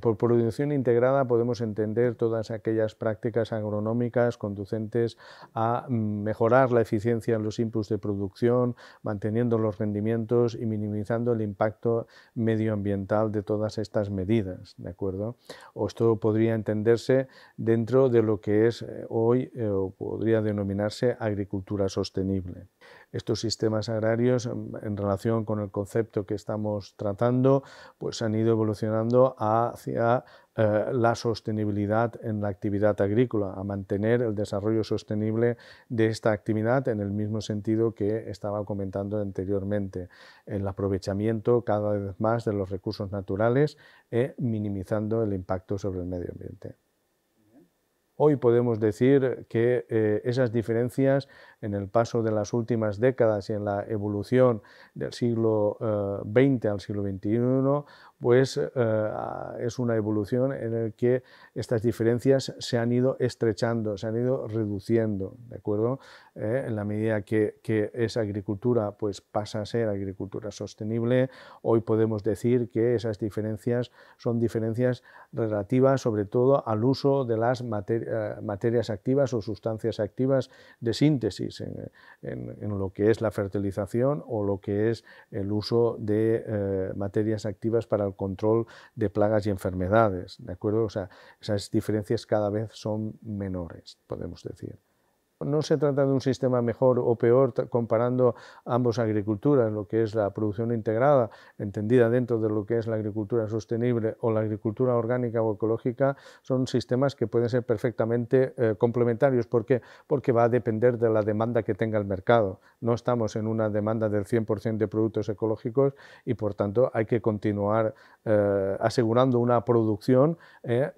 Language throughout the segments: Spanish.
Por producción integrada podemos entender todas aquellas prácticas agronómicas conducentes a mm, mejorar la eficiencia en los inputs de producción, manteniendo los rendimientos y minimizando el impacto medioambiental de todas estas medidas, ¿de acuerdo? esto podría entenderse dentro de lo que es eh, hoy eh, o podría denominarse agricultura sostenible estos sistemas agrarios mm, en relación con el concepto que estamos tratando, pues han ido evolucionando a a eh, la sostenibilidad en la actividad agrícola, a mantener el desarrollo sostenible de esta actividad en el mismo sentido que estaba comentando anteriormente, el aprovechamiento cada vez más de los recursos naturales y eh, minimizando el impacto sobre el medio ambiente. Hoy podemos decir que eh, esas diferencias en el paso de las últimas décadas y en la evolución del siglo XX al siglo XXI pues eh, ah, es una evolución en la que estas diferencias se han ido estrechando, se han ido reduciendo, ¿de acuerdo? Eh, en la medida que, esa agricultura pues, pasa a ser agricultura sostenible, hoy podemos decir que esas diferencias son diferencias relativas sobre todo al uso de las eh, materias activas o sustancias activas de síntesis en, lo que es la fertilización o lo que es el uso de materias activas para control de plagas y enfermedades, ¿de acuerdo? O sea, esas diferencias cada vez son menores, podemos decir. No se trata de un sistema mejor o peor comparando ambos agriculturas, lo que es la producción integrada, entendida dentro de lo que es la agricultura sostenible o la agricultura orgánica o ecológica, son sistemas que pueden ser perfectamente eh, complementarios. ¿Por qué? Porque va a depender de la demanda que tenga el mercado. No estamos en una demanda del 100% de productos ecológicos y, por tanto, hay que continuar eh, asegurando una producción eh,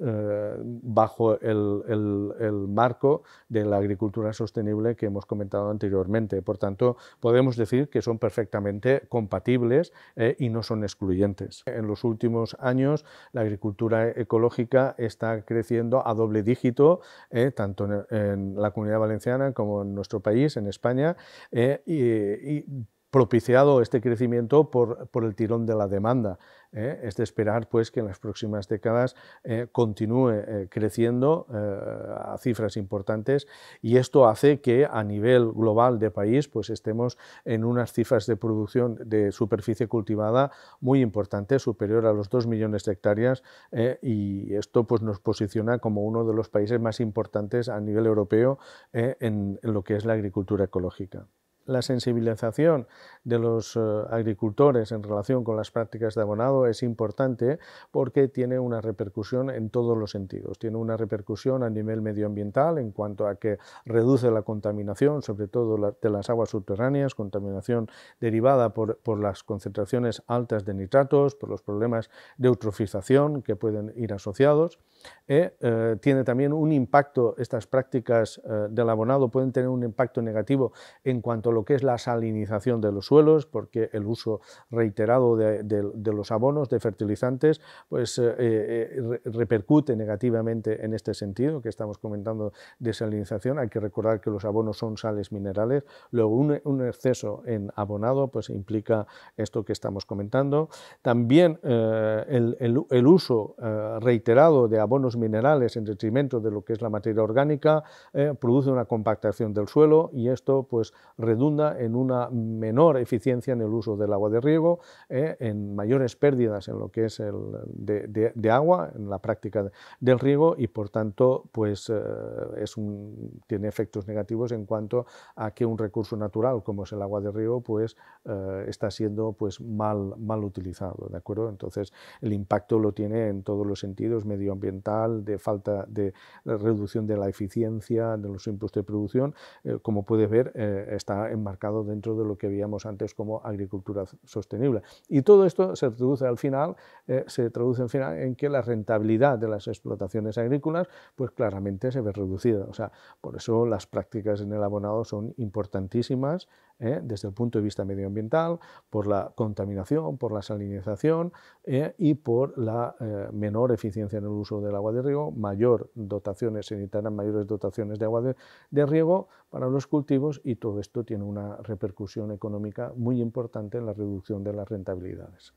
bajo el marco de la agricultura sostenible que hemos comentado anteriormente. Por tanto, podemos decir que son perfectamente compatibles eh, y no son excluyentes. En los últimos años, la agricultura ecológica está creciendo a doble dígito, eh, tanto en, la comunidad valenciana como en nuestro país, en España, eh, y, propiciado este crecimiento por, el tirón de la demanda. ¿eh? Es de esperar pues, que en las próximas décadas eh, continúe eh, creciendo a cifras importantes y esto hace que a nivel global de país pues, estemos en unas cifras de producción de superficie cultivada muy importantes, superior a los 2 millones de hectáreas y esto pues, nos posiciona como uno de los países más importantes a nivel europeo en lo que es la agricultura ecológica la sensibilización de los eh, agricultores en relación con las prácticas de abonado es importante porque tiene una repercusión en todos los sentidos. Tiene una repercusión a nivel medioambiental en cuanto a que reduce la contaminación, sobre todo de las aguas subterráneas, contaminación derivada por, las concentraciones altas de nitratos, por los problemas de eutrofización que pueden ir asociados. Eh, eh, tiene también un impacto, estas prácticas del abonado pueden tener un impacto negativo en cuanto lo que es la salinización de los suelos, porque el uso reiterado de, los abonos, de fertilizantes, pues eh, eh, repercute negativamente en este sentido que estamos comentando de salinización. Hay que recordar que los abonos son sales minerales. Luego, un, exceso en abonado pues implica esto que estamos comentando. También eh, el, el, uso reiterado de abonos minerales en detrimento de lo que es la materia orgánica produce una compactación del suelo y esto pues reduce en una menor eficiencia en el uso del agua de riego, ¿eh? en mayores pérdidas en lo que es el de, agua, en la práctica del riego y por tanto pues eh, es un, tiene efectos negativos en cuanto a que un recurso natural como es el agua de riego pues eh, está siendo pues mal, mal utilizado, ¿de acuerdo? Entonces el impacto lo tiene en todos los sentidos, medioambiental, de falta de reducción de la eficiencia, de los impuestos de producción, como puede ver está enmarcado dentro de lo que veíamos antes como agricultura sostenible. Y todo esto se traduce al final, eh, se traduce final en que la rentabilidad de las explotaciones agrícolas pues claramente se ve reducida. O sea, por eso las prácticas en el abonado son importantísimas eh, desde el punto de vista medioambiental, por la contaminación, por la salinización eh, y por la menor eficiencia en el uso del agua de riego, mayor dotaciones, se mayores dotaciones de agua de riego, para los cultivos y todo esto tiene una repercusión económica muy importante en la reducción de las rentabilidades.